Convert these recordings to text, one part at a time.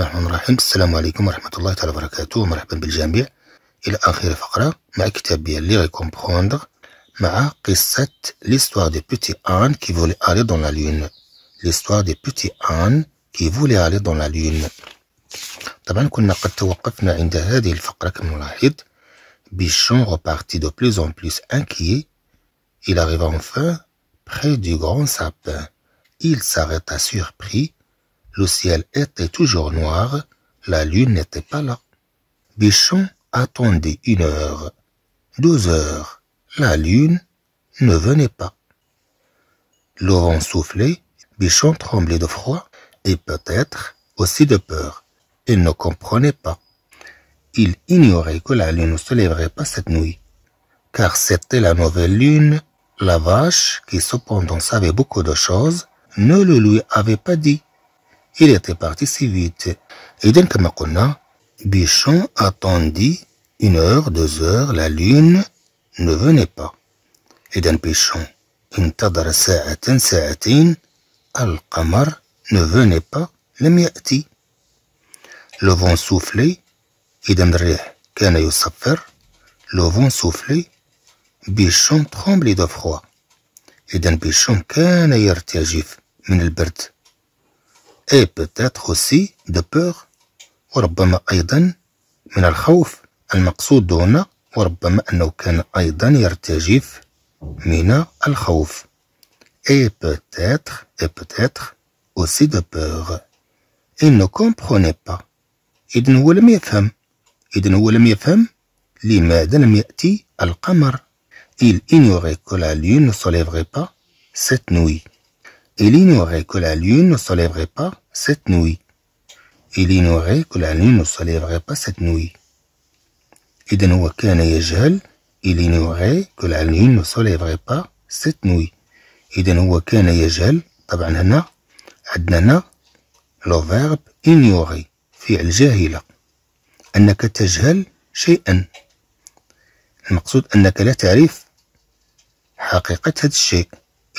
الله الرحمن الرحيم السلام عليكم ورحمة الله تعالى وبركاته مرحبا بالجميع إلى آخر فقرة مع كتاب لي كومبخوندغ مع قصة ليستواغ دي بوتي آن كي فولي ألي دون لا لون ليستواغ دي بوتي آن كي فولي ألي دون لا لون طبعا كنا قد توقفنا عند هذه الفقرة كما نلاحظ Bichon repartit دو plus en plus أنكيي إلى arriva enfin بخي دو غون سابان إل ساغيتا surpris Le ciel était toujours noir, la lune n'était pas là. Bichon attendait une heure, deux heures, la lune ne venait pas. Le soufflait, Bichon tremblait de froid et peut-être aussi de peur. Il ne comprenait pas. Il ignorait que la lune ne se lèverait pas cette nuit, car c'était la nouvelle lune. La vache, qui cependant savait beaucoup de choses, ne le lui avait pas dit il était parti si vite. Et Eden Kamakona, Bichon attendit une heure, deux heures, la lune ne venait pas. Et Eden Bichon, انتظر ساعة al kamar ne venait pas le miati. Le vent soufflait, إذا الريح sa Le vent soufflait, Bichon tremblait de froid. Et d'un Bichon qu'en min el et peut-être aussi de peur وربما أيضا من الخوف المقصود هنا وربما أنه كان أيضا يرتجف من الخوف et peut-être et peut-être aussi de peur il ne comprenait pas إذن هو لم يفهم إذن هو لم يفهم لماذا لم يأتي القمر il ignorait que la lune ne se lèverait pas cette nuit Il ignorait que la lune ne se lèverait pas cette nuit. Il ignorait que la lune ne se lèverait pas cette nuit. إذا هو كان يجهل il ignorait que la lune ne se lèverait pas cette nuit. إذا هو كان يجهل طبعا هنا عندنا هنا لو فيرب ignorer فعل جاهلة أنك تجهل شيئا المقصود أنك لا تعرف حقيقة هذا الشيء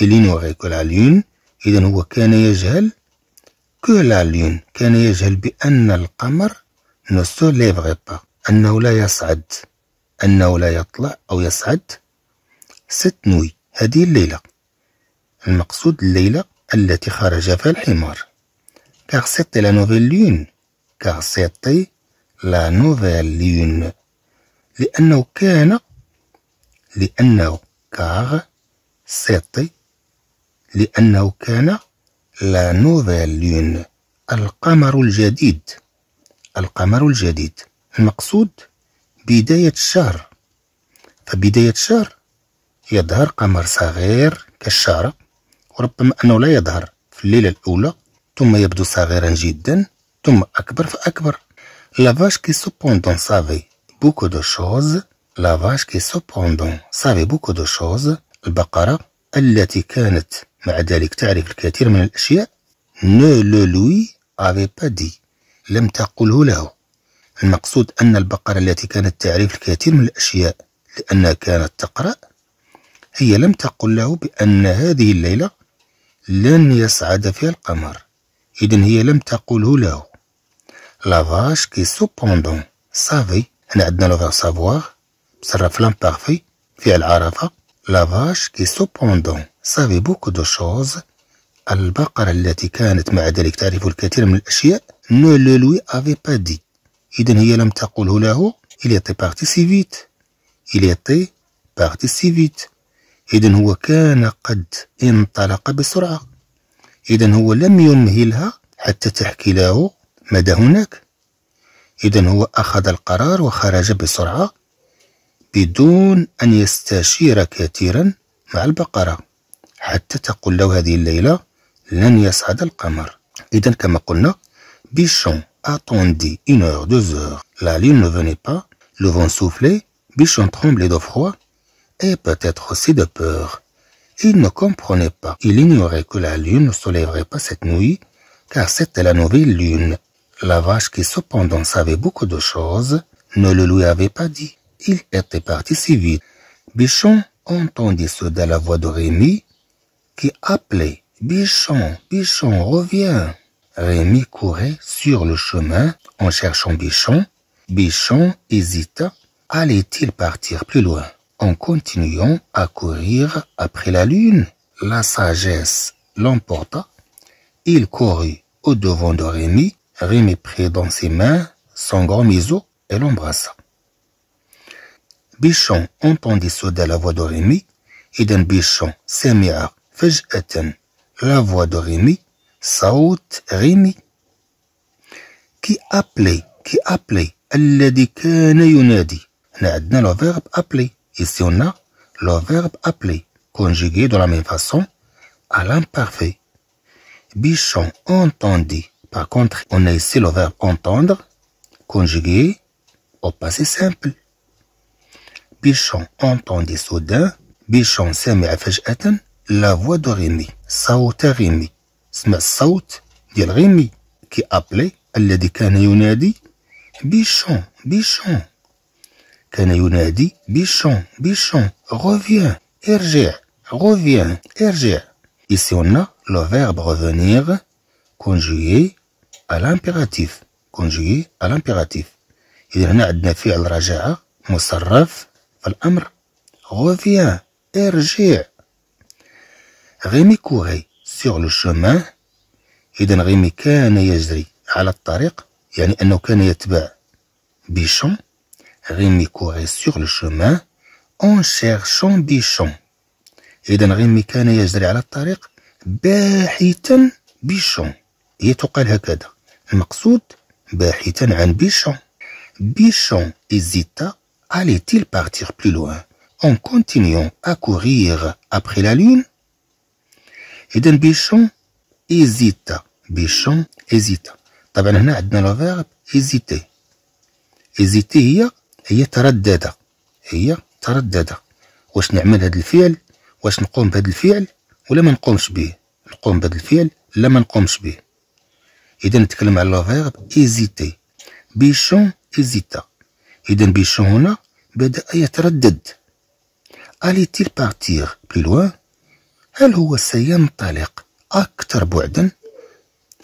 il ignorait que la lune إذا هو كان يجهل كو لا ليون كان يجهل بأن القمر نسو ليفغي با أنه لا يصعد أنه لا يطلع أو يصعد ست نوي هذه الليلة المقصود الليلة التي خرج فيها الحمار كاغ سيتي لا نوفيل ليون كاغ سيتي لا نوفيل ليون لأنه كان لأنه كاغ سيتي لأنه كان لا نوفيل القمر الجديد القمر الجديد المقصود بداية الشهر فبداية الشهر يظهر قمر صغير كالشعرة وربما أنه لا يظهر في الليلة الأولى ثم يبدو صغيرا جدا ثم أكبر فأكبر لا vache كي سوبوندون savait بوكو دو شوز لا vache كي سوبوندون savait بوكو دو شوز البقرة التي كانت مع ذلك تعرف الكثير من الأشياء نو لو لوي أفي با دي لم تقله له المقصود أن البقرة التي كانت تعرف الكثير من الأشياء لأنها كانت تقرأ هي لم تقل له بأن هذه الليلة لن يصعد فيها القمر إذن هي لم تقله له لافاش كي سوبوندون سافي هنا عندنا لو فيغ سافوار بصرف لامبارفي فعل عرفة لافاش كي سوبوندون صافي بوكو دو شوز البقرة التي كانت مع ذلك تعرف الكثير من الأشياء نو لو لوي أفي با دي إذا هي لم تقله له إلي تي باغتي سي فيت إلي تي باغتي سي فيت إذا هو كان قد انطلق بسرعة إذا هو لم يمهلها حتى تحكي له مدى هناك إذا هو أخذ القرار وخرج بسرعة بدون أن يستشير كثيرا مع البقرة Bichon attendit une heure, deux heures. La lune ne venait pas, le vent soufflait, Bichon tremblait de froid et peut-être aussi de peur. Il ne comprenait pas, il ignorait que la lune ne se lèverait pas cette nuit, car c'était la nouvelle lune. La vache qui cependant savait beaucoup de choses ne le lui avait pas dit. Il était parti si vite. Bichon entendit soudain la voix de Rémi qui appelait Bichon, Bichon, reviens. Rémi courait sur le chemin en cherchant Bichon. Bichon hésita. Allait-il partir plus loin en continuant à courir après la lune La sagesse l'emporta. Il courut au-devant de Rémi. Rémi prit dans ses mains son grand miseau et l'embrassa. Bichon entendit soudain la voix de Rémi et d'un Bichon s'est la voix de Rémi, Saute Rémi, qui appelait, qui appelait, الذي كان ينادي. On a le verbe appeler. Ici, on a le verbe appeler, conjugué de la même façon à l'imparfait. Bichon entendit. Par contre, on a ici le verbe entendre, conjugué au passé simple. Bichon entendit soudain. Bichon s'est mis à لا فوا دو غيني صوت غيني سمع الصوت ديال غيني كي أبلي الذي كان ينادي بيشون بيشون كان ينادي بيشون بيشون غوفيان ارجع غوفيان ارجع Ici on a le verbe revenir conjugué à l'impératif conjugué à l'impératif إذا هنا عندنا فعل رجع مصرف فالامر الأمر غوفيان ارجع غيمي كوغي سيغ لو شومان إذا غيمي كان يجري على الطريق يعني أنه كان يتبع بيشون غيمي كوغي سيغ لو شومان أون شيرشون بيشون إذا غيمي كان يجري على الطريق باحثا بيشون هي تقال هكذا المقصود باحثا عن بيشون بيشون إزيتا allait allait-il partir plus loin en continuant à courir après la lune إذا بيشون إيزيتا بيشون إيزيتا طبعا هنا عندنا لو فيرب إيزيتي إيزيتي هي هي تردد هي تردد واش نعمل هذا الفعل واش نقوم بهذا الفعل ولا ما نقومش به نقوم بهذا الفعل لا ما نقومش به إذا نتكلم على لو فيرب إيزيتي بيشون إيزيتا إذا بيشون هنا بدأ يتردد allait-il partir plus loin هل هو سينطلق أكثر بعدا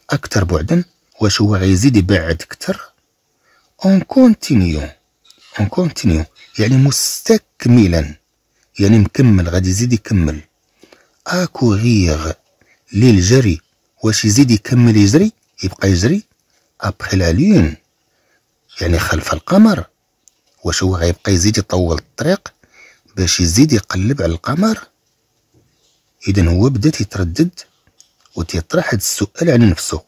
أكثر بعدا واش هو غيزيد يبعد أكثر اون كونتينيو اون كونتينيو يعني مستكملا يعني مكمل غادي يزيد يكمل اكوغيغ للجري واش يزيد يكمل يجري يبقى يجري ابخي لا لون يعني خلف القمر واش هو غيبقى يزيد يطول الطريق باش يزيد يقلب على القمر إذا هو بدا تيتردد وتيطرح هذا السؤال على نفسه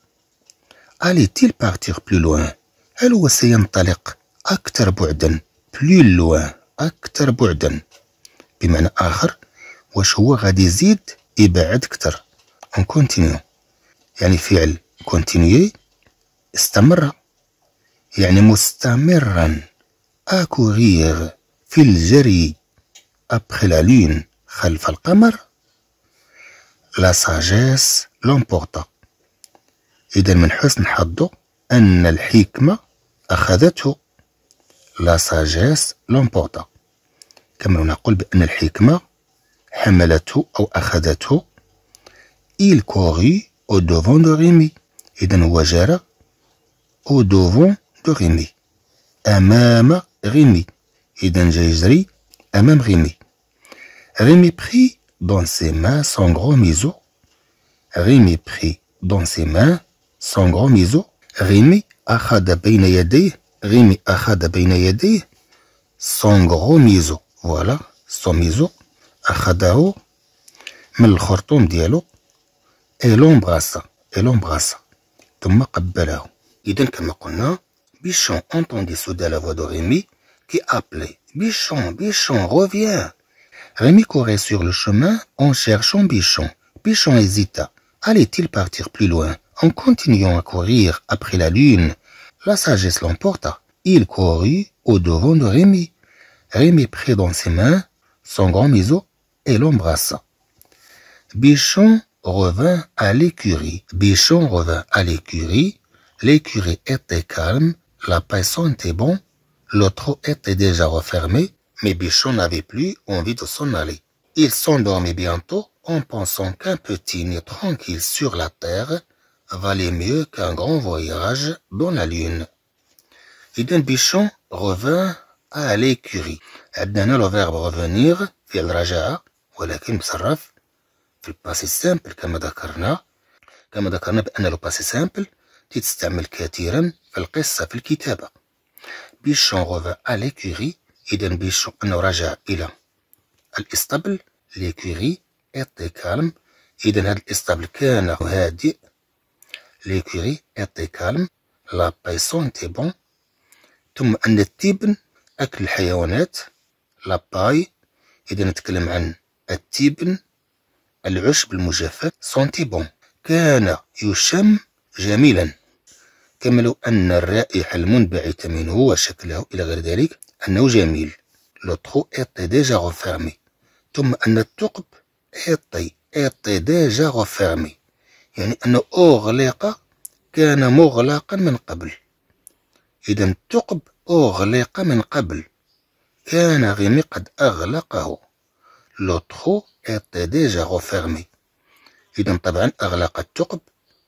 ألي تيل بارتيغ بلو لوان هل هو سينطلق أكثر بعدا بلو لوان أكثر بعدا بمعنى آخر واش هو غادي يزيد يبعد أكثر اون كونتينيو يعني فعل كونتينيي استمر يعني مستمرا اكوغيغ في الجري أبخي لا خلف القمر لا ساجيس لومبورطا إذا من حسن حظه أن الحكمة أخذته لا ساجيس لومبورطا كما نقول بأن الحكمة حملته أو أخذته إل كوري أو دوفون de ريمي إذا هو جرى أو دوفون دو ريمي أمام ريمي إذا جا يجري أمام Rémi Rémi prit dans ses mains son gros miseau. Rémi prit dans ses mains son gros miseau. Rémi Achada bayna yadayh. Rémi Achada ben yadayh. Son gros miseau. Voilà, son miseau. Akhadahu من الخرطوم ديالو l'embrassa, لومبراسا l'embrassa. ثم قبله اذا كما قلنا Bichon entendit soudain la voix de Rémi qui appelait Bichon, Bichon, reviens Rémi courait sur le chemin en cherchant Bichon. Bichon hésita. Allait-il partir plus loin en continuant à courir après la lune La sagesse l'emporta. Il courut au-devant de Rémi. Rémi prit dans ses mains son grand miseau et l'embrassa. Bichon revint à l'écurie. Bichon revint à l'écurie. L'écurie était calme, la paix était bon, le était déjà refermé, mais Bichon n'avait plus envie de s'en aller. Il s'endormit bientôt en pensant qu'un petit nid tranquille sur la terre valait mieux qu'un grand voyage dans la lune. Eden Bichon revint à l'écurie. عندنا لو فيرب revenir في الرجاء ولكن مصرف في الباسي سامبل كما ذكرنا كما ذكرنا بأن لو simple, سامبل تستعمل كثيرا في القصة في الكتابة. Bichon revint à l'écurie إذا بيشو انه نراجع إلى الإسطبل ليكوري إيطي كالم إذا هذا الإسطبل كان هادئ ليكوري إيطي كالم لا بايسون تي بون ثم أن التبن أكل الحيوانات لا باي إذا نتكلم عن التبن العشب المجفف سونتي بون كان يشم جميلا كما لو أن الرائحة المنبعثة منه وشكله إلى غير ذلك أنه جميل لو طخو إيطي ديجا غوفيرمي ثم أن الثقب إيطي إيطي ديجا غوفيرمي يعني أنه أغلق كان مغلقا من قبل. إذا الثقب أغلق من قبل. كان غيمي قد أغلقه. لو طخو إيطي ديجا غوفيرمي إذا طبعا أغلق الثقب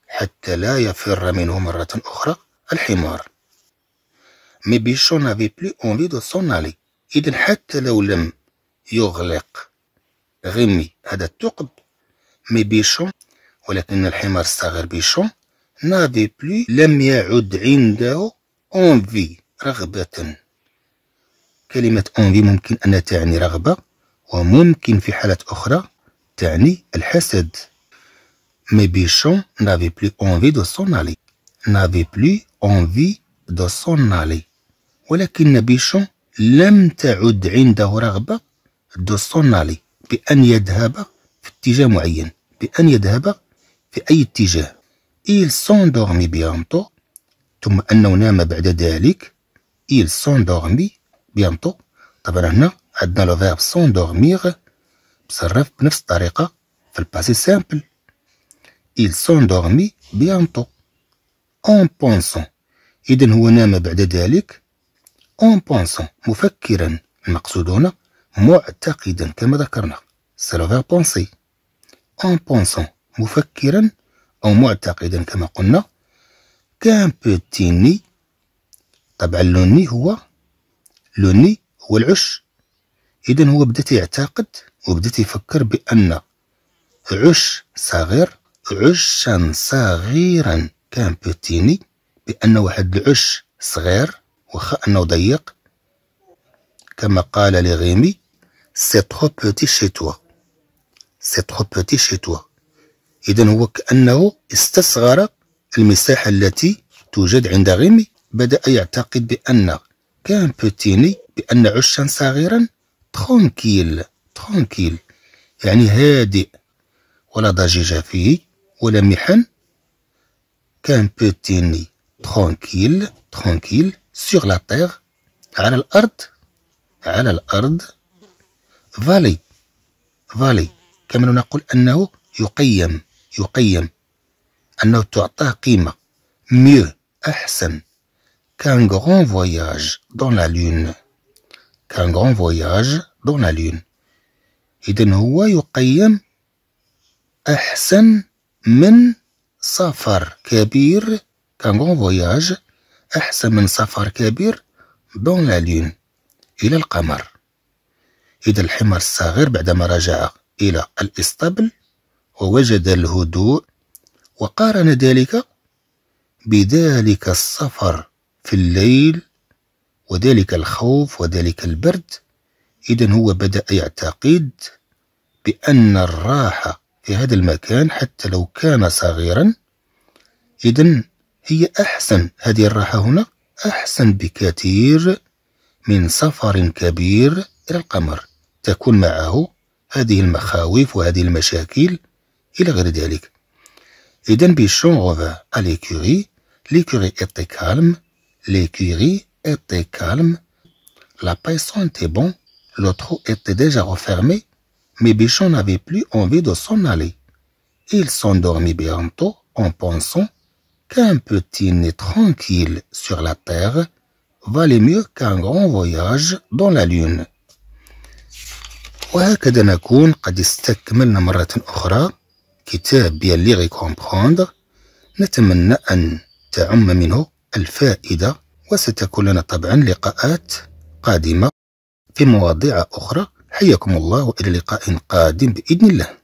حتى لا يفر منه مرة أخرى الحمار مي بيشو نافي plus اونفي دو سون الي إذا حتى لو لم يغلق غمي هذا الثقب مي بيشون ولكن الحمار الصغير بيشون نافي بلو لم يعد عنده اونفي رغبة كلمة اونفي ممكن أن تعني رغبة وممكن في حالة أخرى تعني الحسد مي بيشون نافي بلو اونفي دو سون نافي بلو اونفي دو سون ولكن بيشون لم تعد عنده رغبة دوستونالي بأن يذهب في اتجاه معين بأن يذهب في أي اتجاه إيل سوندورمي بيانتو ثم أنه نام بعد ذلك إيل سوندورمي بيانتو طبعا هنا عندنا لو فيرب سوندورميغ تصرف بنفس الطريقة في الباسي سامبل إيل سوندورمي بيانتو أون بونسون إذا هو نام بعد ذلك اون بونسون مفكرا المقصود هنا معتقدا كما ذكرنا فير بونسي اون بونسون مفكرا او معتقدا كما قلنا كان بوتيني طبعا لوني هو لوني هو العش اذا هو بدا يعتقد وبدا يفكر بان عش صغير عشا صغيرا كان بوتيني بان واحد العش صغير وخا أنه ضيق كما قال لغيمي سي تخو بوتي شي توا سي تخو بوتي شي توا إذا هو كأنه استصغر المساحة التي توجد عند غيمي بدأ يعتقد بأن كان بوتيني بأن عشا صغيرا ترونكيل ترونكيل يعني هادئ ولا ضجيج فيه ولا محن كان بوتيني ترونكيل ترونكيل sur la terre على الأرض على الأرض فالي فالي كما نقول أنه يقيم يقيم أنه تعطاه قيمة ميو أحسن كان grand فواياج دون la كان qu'un grand دون dans إذن إذا هو يقيم أحسن من سفر كبير كان غون فواياج أحسن من سفر كبير دون لا لون إلى القمر إذا الحمار الصغير بعدما رجع إلى الإسطبل ووجد الهدوء وقارن ذلك بذلك السفر في الليل وذلك الخوف وذلك البرد إذا هو بدأ يعتقد بأن الراحة في هذا المكان حتى لو كان صغيرا إذا هي أحسن هذه الراحة هنا أحسن بكثير من سفر كبير إلى القمر تكون معه هذه المخاوف وهذه المشاكل إلى غير ذلك d'un Bichon غوفا à l'écurie était calme, l'écurie était calme, la paix était bon, le trou était déjà refermé, mais Bichon n'avait plus envie de s'en aller. Il s'endormit bientôt en pensant qu'un petit nez tranquille sur la Terre valait mieux qu'un grand voyage dans la Lune وهكذا نكون قد استكملنا مرة أخرى كتاب غي كومبخوندر نتمنى أن تعم منه الفائدة وستكون لنا طبعا لقاءات قادمة في مواضيع أخرى حياكم الله وإلى لقاء قادم بإذن الله